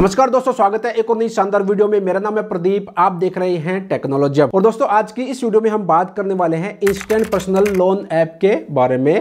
नमस्कार दोस्तों स्वागत है एक और नई शानदार वीडियो में मेरा नाम है प्रदीप आप देख रहे हैं टेक्नोलॉजी और दोस्तों आज की इस वीडियो में हम बात करने वाले हैं इंस्टेंट पर्सनल लोन ऐप के बारे में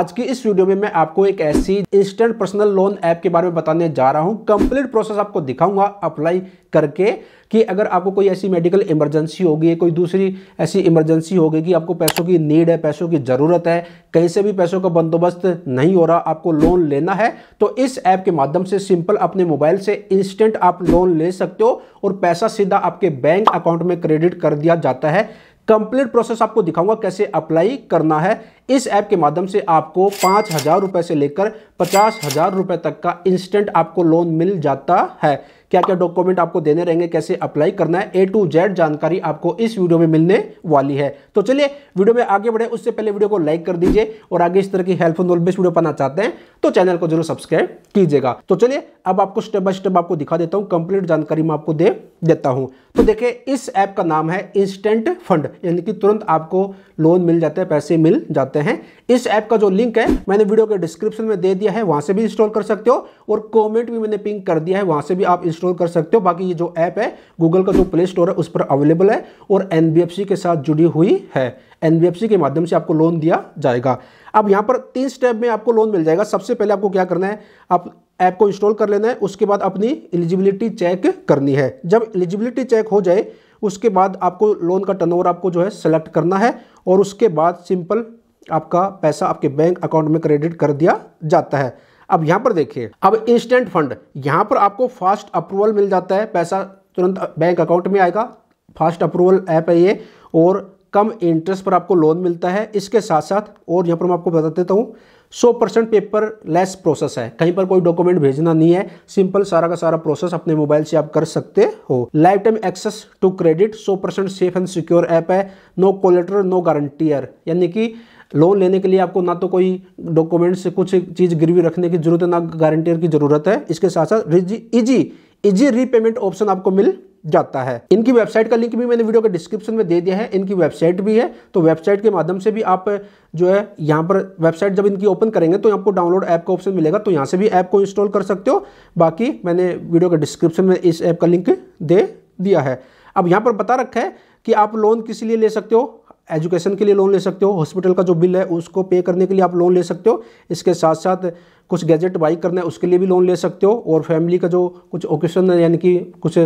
आज की इस वीडियो में मैं आपको एक ऐसी इंस्टेंट पर्सनल लोन ऐप के बारे में बताने जा रहा हूँ कंप्लीट प्रोसेस आपको दिखाऊंगा अप्लाई करके कि अगर आपको कोई ऐसी मेडिकल इमरजेंसी होगी कोई दूसरी ऐसी इमरजेंसी होगी कि आपको पैसों की नीड है पैसों की ज़रूरत है कहीं से भी पैसों का बंदोबस्त नहीं हो रहा आपको लोन लेना है तो इस ऐप के माध्यम से सिंपल अपने मोबाइल से इंस्टेंट आप लोन ले सकते हो और पैसा सीधा आपके बैंक अकाउंट में क्रेडिट कर दिया जाता है कंप्लीट प्रोसेस आपको दिखाऊंगा कैसे अप्लाई करना है इस ऐप के माध्यम से आपको पांच हज़ार रुपए से लेकर पचास हजार रुपए तक का इंस्टेंट आपको लोन मिल जाता है क्या क्या डॉक्यूमेंट आपको देने रहेंगे कैसे अप्लाई करना है ए टू जेड जानकारी आपको इस वीडियो में मिलने वाली है तो चलिए वीडियो में आगे बढ़े उससे पहले वीडियो को लाइक कर दीजिए और आगे इस तरह की हेल्पफुल बेस्ट वीडियो पाना चाहते हैं तो चैनल को जरूर सब्सक्राइब कीजिएगा तो चलिए अब आपको स्टेप बाय स्टेप आपको दिखा देता हूँ कंप्लीट जानकारी मैं आपको दे देता हूँ तो देखिए इस ऐप का नाम है इंस्टेंट फंड यानी कि तुरंत आपको लोन मिल जाते हैं पैसे मिल जाते हैं इस ऐप का जो लिंक है मैंने वीडियो के डिस्क्रिप्शन में दे दिया दिया है वहाँ से भी इंस्टॉल कर सकते हो और कॉमेंट भी मैंने पिंक कर दिया है वहाँ से भी आप इंस्टॉल कर सकते हो बाकी ये जो ऐप है गूगल का जो प्ले स्टोर है उस पर अवेलेबल है और एन के साथ जुड़ी हुई है एन के माध्यम से आपको लोन दिया जाएगा अब यहाँ पर तीन स्टेप में आपको लोन मिल जाएगा सबसे पहले आपको क्या करना है आप ऐप को इंस्टॉल कर लेना है उसके बाद अपनी एलिजिबिलिटी चेक करनी है जब एलिजिबिलिटी चेक हो जाए उसके बाद आपको लोन का टर्नओवर आपको जो है सेलेक्ट करना है और उसके बाद सिंपल आपका पैसा आपके बैंक अकाउंट में क्रेडिट कर दिया जाता है अब यहाँ पर देखिए अब इंस्टेंट फंड यहां पर आपको फास्ट अप्रूवल मिल जाता है पैसा तुरंत बैंक अकाउंट में आएगा फास्ट अप्रूवल ऐप है ये और कम इंटरेस्ट पर आपको लोन मिलता है इसके साथ साथ और यहाँ पर मैं आपको बता देता हूँ 100 परसेंट पेपर लेस प्रोसेस है कहीं पर कोई डॉक्यूमेंट भेजना नहीं है सिंपल सारा का सारा प्रोसेस अपने मोबाइल से आप कर सकते हो lifetime access to credit 100 percent safe and secure app है नो कोलेटर नो गारंटियर यानी कि लोन लेने के लिए आपको ना तो कोई डॉक्यूमेंट से कुछ चीज़ गिरवी रखने की जरूरत है ना गारंटियर की जरूरत है इसके साथ साथ इजी इजी रीपेमेंट ऑप्शन आपको मिल जाता है इनकी वेबसाइट का लिंक भी मैंने वीडियो के डिस्क्रिप्शन में दे दिया है इनकी वेबसाइट भी है तो वेबसाइट के माध्यम से भी आप जो है यहाँ पर वेबसाइट जब इनकी ओपन करेंगे तो आपको डाउनलोड ऐप का ऑप्शन मिलेगा तो यहाँ से भी ऐप को इंस्टॉल कर सकते हो बाकी मैंने वीडियो के डिस्क्रिप्शन में इस ऐप का लिंक दे दिया है अब यहाँ पर बता रखा है कि आप लोन किस लिए ले सकते हो एजुकेशन के लिए लोन ले सकते हो हॉस्पिटल का जो बिल है उसको पे करने के लिए आप लोन ले सकते हो इसके साथ साथ कुछ गैजेट बाई करना है उसके लिए भी लोन ले सकते हो और फैमिली का जो कुछ ओकेशन है यानी कि कुछ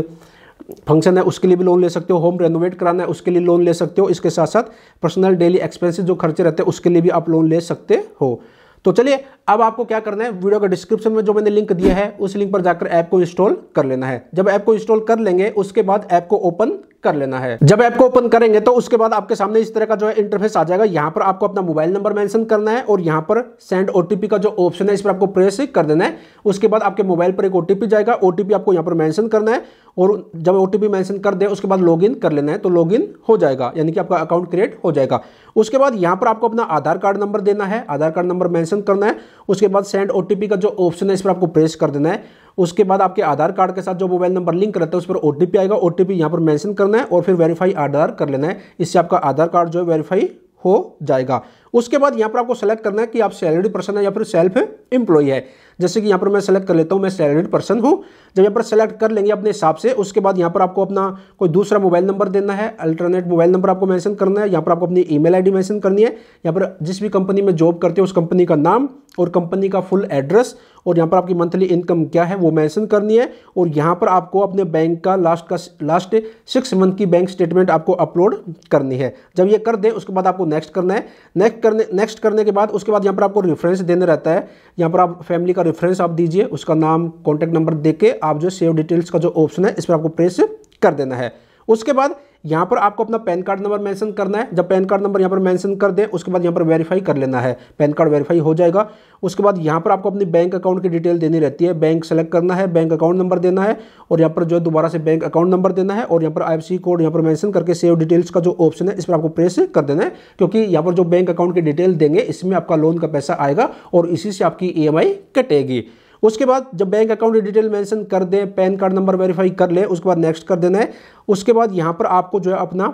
फंक्शन है उसके लिए भी लोन ले सकते हो होम रेनोवेट कराना है उसके लिए लोन ले सकते हो इसके साथ साथ पर्सनल डेली एक्सपेंसिस जो खर्चे रहते हैं उसके लिए भी आप लोन ले सकते हो तो चलिए अब आपको क्या करना है वीडियो का डिस्क्रिप्शन में जो मैंने लिंक दिया है उस लिंक पर जाकर ऐप को इंस्टॉल कर लेना है जब ऐप को इंस्टॉल कर लेंगे उसके बाद ऐप को ओपन कर लेना है जब ऐप को ओपन करेंगे तो उसके बाद आपके सामने इस तरह का जो है इंटरफेस आ जाएगा यहाँ पर आपको अपना मोबाइल नंबर मेंशन करना है और यहाँ पर सेंड ओटीपी का जो ऑप्शन है इस पर आपको प्रेस कर देना है उसके बाद आपके मोबाइल पर एक ओटीपी जाएगा ओटीपी आपको यहाँ पर मैंशन करना है और जब ओ टी मेंशन कर दे उसके बाद लॉग कर लेना है तो लॉग हो जाएगा यानी कि आपका अकाउंट क्रिएट हो जाएगा उसके बाद यहाँ पर आपको अपना आधार कार्ड नंबर देना है आधार कार्ड नंबर मेंशन करना है उसके बाद सेंड ओटीपी का जो ऑप्शन है इस पर आपको प्रेस कर देना है उसके बाद आपके आधार कार्ड के साथ जो मोबाइल नंबर लिंक रहता है उस पर ओ आएगा ओ टी यहाँ पर मैंशन करना है और फिर वेरीफाई आधार कर लेना है इससे आपका आधार कार्ड जो है वेरीफाई हो जाएगा उसके बाद यहाँ पर आपको सेलेक्ट करना है कि आप सैलरीड पर्सन है या फिर सेल्फ एम्प्लॉय है जैसे कि यहाँ पर मैं सेलेक्ट कर लेता हूँ मैं सैलरीड पर्सन हूँ जब यहाँ पर सेलेक्ट कर लेंगे अपने हिसाब से उसके बाद यहाँ पर आपको अपना कोई दूसरा मोबाइल नंबर देना है अल्टरनेट मोबाइल नंबर आपको मैंशन करना है यहाँ पर आपको अपनी ई मेल मेंशन करनी है यहाँ पर जिस भी कंपनी में जॉब करते हो उस कंपनी का नाम और कंपनी का फुल एड्रेस और यहाँ पर आपकी मंथली इनकम क्या है वो मैंशन करनी है और यहाँ पर आपको अपने बैंक का लास्ट का लास्ट सिक्स मंथ की बैंक स्टेटमेंट आपको अपलोड करनी है जब ये कर दें उसके बाद आपको नेक्स्ट करना है नेक्स्ट नेक्स्ट करने नेक्स्ट करने के बाद उसके बाद यहाँ पर आपको रेफरेंस देने रहता है यहाँ पर आप फैमिली का रेफरेंस आप दीजिए उसका नाम कॉन्टैक्ट नंबर दे आप जो सेव डिटेल्स का जो ऑप्शन है इस पर आपको प्रेस कर देना है उसके बाद यहाँ पर आपको अपना पैन कार्ड नंबर मेंशन करना है जब पैन कार्ड नंबर यहाँ पर मेंशन कर दें उसके बाद यहाँ पर वेरीफाई कर लेना है पैन कार्ड वेरीफाई हो जाएगा उसके बाद यहाँ पर आपको अपनी बैंक अकाउंट की डिटेल देनी रहती है बैंक सेलेक्ट करना है बैंक अकाउंट नंबर देना है और यहाँ पर जो है दोबारा से बैंक अकाउंट नंबर देना है और यहाँ पर आई कोड यहाँ पर मैंशन करके सेव डिटेल्स का जो ऑप्शन है इस पर आपको प्रेस कर देना है क्योंकि यहाँ पर जो बैंक अकाउंट की डिटेल देंगे इसमें आपका लोन का पैसा आएगा और इसी से आपकी ई कटेगी उसके बाद जब बैंक अकाउंट डिटेल मेंशन कर दें पैन कार्ड नंबर वेरीफाई कर लें उसके बाद नेक्स्ट कर देना है उसके बाद यहाँ पर आपको जो है अपना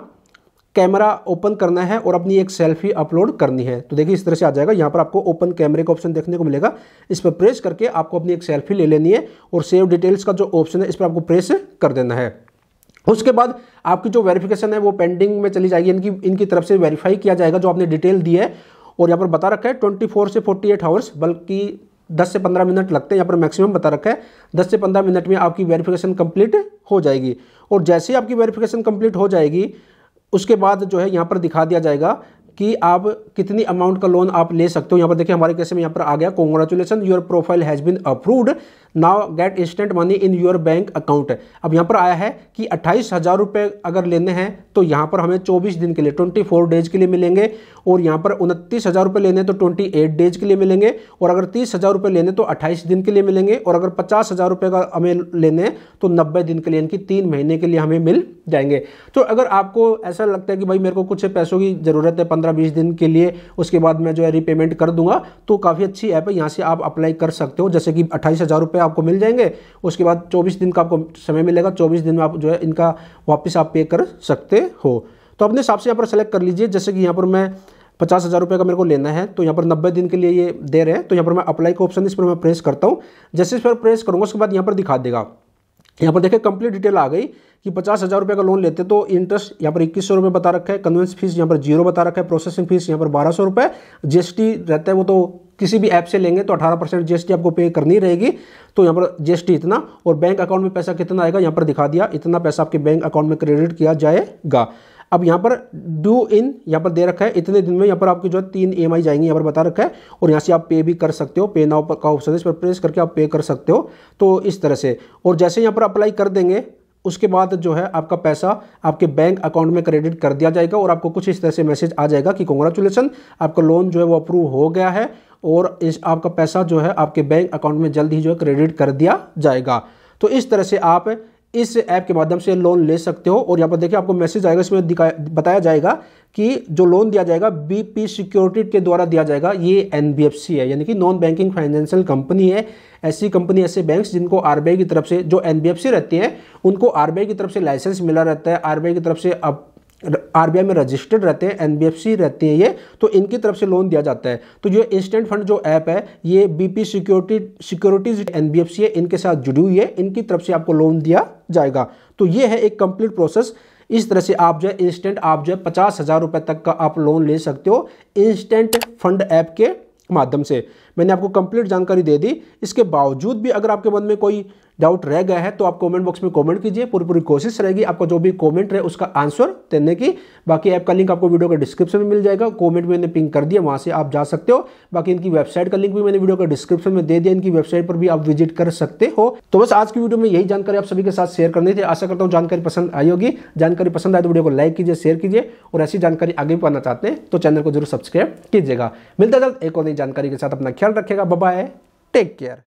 कैमरा ओपन करना है और अपनी एक सेल्फी अपलोड करनी है तो देखिए इस तरह से आ जाएगा यहाँ पर आपको ओपन कैमरे का ऑप्शन देखने को मिलेगा इस पर प्रेस करके आपको अपनी एक सेल्फी ले लेनी है और सेव डिटेल्स का जो ऑप्शन है इस पर आपको प्रेस कर देना है उसके बाद आपकी जो वेरिफिकेशन है वो पेंडिंग में चली जाएगी इनकी इनकी तरफ से वेरीफाई किया जाएगा जो आपने डिटेल दी है और यहाँ पर बता रखा है ट्वेंटी फोर से फोर्टी एट आवर्स बल्कि 10 से 15 मिनट लगते हैं यहाँ पर मैक्सिमम बता रखा है 10 से 15 मिनट में आपकी वेरिफिकेशन कंप्लीट हो जाएगी और जैसे ही आपकी वेरिफिकेशन कंप्लीट हो जाएगी उसके बाद जो है यहाँ पर दिखा दिया जाएगा कि आप कितनी अमाउंट का लोन आप ले सकते हो यहाँ पर देखिए हमारे कैसे में यहाँ पर आ गया congratulation your profile has been approved now get instant money in your bank account अब यहाँ पर आया है कि अट्ठाईस हज़ार रुपये अगर लेने हैं तो यहाँ पर हमें चौबीस दिन के लिए ट्वेंटी फोर डेज के लिए मिलेंगे और यहाँ पर उनतीस हज़ार रुपये लेने तो ट्वेंटी एट डेज के लिए मिलेंगे और अगर तीस हज़ार रुपये लेने तो अट्ठाईस दिन के लिए मिलेंगे और अगर पचास हज़ार रुपये का हमें लेने तो नब्बे दिन के लिए इनकी तीन महीने के लिए हमें मिल जाएंगे तो अगर आपको ऐसा लगता है कि भाई मेरे को कुछ पैसों की ज़रूरत है पंद्रह बीस दिन के लिए उसके बाद मैं जो है रिपेमेंट कर दूंगा तो काफ़ी अच्छी ऐप है यहाँ से आप अप्लाई कर सकते हो जैसे कि अट्ठाईस हज़ार आपको मिल जाएंगे उसके बाद चौबीस दिन का आपको समय मिलेगा चौबीस दिन में आप जो है इनका वापस आप पे कर सकते हो तो अपने हिसाब से यहाँ पर सेलेक्ट कर लीजिए जैसे कि यहाँ पर मैं पचास हज़ार रुपये का मेरे को लेना है तो यहाँ पर नब्बे दिन के लिए ये दे रहे हैं तो यहाँ पर मैं अप्लाई का ऑप्शन इस पर मैं प्रेस करता हूँ जैसे इस पर प्रेस करूँगा उसके बाद यहाँ पर दिखा देगा यहाँ पर देखिए कंप्लीट डिटेल आ गई कि पचास हज़ार रुपये का लोन लेते तो इंटरेस्ट यहाँ पर इक्कीस सौ बता रखा है कन्वेंस फीस यहाँ पर जीरो बता रखा है प्रोसेसिंग फीस यहाँ पर बारह सौ रुपये जीएसटी रहता है वो तो किसी भी ऐप से लेंगे तो 18 परसेंट जीएसटी आपको पे करनी रहेगी तो यहाँ पर जीएसटी इतना और बैंक अकाउंट में पैसा कितना आएगा यहाँ पर दिखा दिया इतना पैसा आपके बैंक अकाउंट में क्रेडिट किया जाएगा अब यहाँ पर ड्यू इन यहाँ पर दे रखा है इतने दिन में यहाँ पर आपकी जो है तीन ई e जाएंगे यहाँ पर बता रखा है और यहाँ से आप पे भी कर सकते हो पे नाव का ऑप्शन है इस पर प्रेस करके आप पे कर सकते हो तो इस तरह से और जैसे यहाँ पर अप्लाई कर देंगे उसके बाद जो है आपका पैसा आपके बैंक अकाउंट में क्रेडिट कर दिया जाएगा और आपको कुछ इस तरह से मैसेज आ जाएगा कि कॉन्ग्रेचुलेसन आपका लोन जो है वो अप्रूव हो गया है और इस आपका पैसा जो है आपके बैंक अकाउंट में जल्द ही जो है क्रेडिट कर दिया जाएगा तो इस तरह से आप इस ऐप के माध्यम से लोन ले सकते हो और यहाँ पर देखिए आपको मैसेज आएगा इसमें बताया जाएगा कि जो लोन दिया जाएगा बीपी सिक्योरिटी के द्वारा दिया जाएगा ये एनबीएफसी है यानी कि नॉन बैंकिंग फाइनेंशियल कंपनी है ऐसी कंपनी ऐसे बैंक जिनको आरबीआई की तरफ से जो एनबीएफसी रहती है उनको आरबीआई की तरफ से लाइसेंस मिला रहता है आरबीआई की तरफ से आरबीआई में रजिस्टर्ड रहते हैं एनबीएफसी रहते हैं ये तो इनकी तरफ से लोन दिया जाता है तो जो इंस्टेंट फंड जो ऐप है ये बीपी सिक्योरिटी सिक्योरिटीज एनबीएफसी है इनके साथ जुड़ी हुई है इनकी तरफ से आपको लोन दिया जाएगा तो ये है एक कंप्लीट प्रोसेस इस तरह से आप जो है इंस्टेंट आप जो है पचास हज़ार तक का आप लोन ले सकते हो इंस्टेंट फंड ऐप के माध्यम से मैंने आपको कंप्लीट जानकारी दे दी इसके बावजूद भी अगर आपके मन में कोई डाउट रह गया है तो आप कमेंट बॉक्स में कमेंट कीजिए पूरी पूरी कोशिश रहेगी आपका जो भी कमेंट रहे उसका आंसर देने की बाकी ऐप का लिंक आपको वीडियो का डिस्क्रिप्शन में मिल जाएगा कमेंट में मैंने पिंक कर दिया वहाँ से आप जा सकते हो बाकी इनकी वेबसाइट का लिंक भी मैंने वीडियो का डिस्क्रिप्शन में दे दिया इनकी वेबसाइट पर भी आप विजिट कर सकते हो तो बस आज की वीडियो में यही जानकारी आप सभी के साथ शेयर करनी थी आशा करता हूँ जानकारी पसंद आई होगी जानकारी पसंद आए तो वीडियो को लाइक कीजिए शेयर कीजिए और ऐसी जानकारी आगे भी पाना चाहते हैं तो चैनल को जरूर सब्सक्राइब कीजिएगा मिलता जल्द एक और नई जानकारी के साथ अपना ख्याल रखिएगा बाय टेक केयर